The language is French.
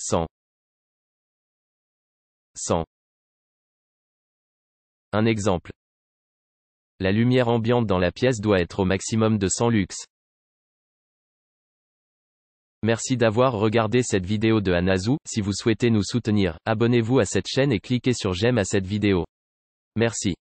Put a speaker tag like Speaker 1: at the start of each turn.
Speaker 1: 100 100
Speaker 2: Un exemple. La lumière ambiante dans la pièce doit être au
Speaker 3: maximum de 100 lux. Merci d'avoir regardé cette vidéo de Anazou, si vous souhaitez nous soutenir, abonnez-vous à cette chaîne et cliquez sur j'aime à cette vidéo. Merci.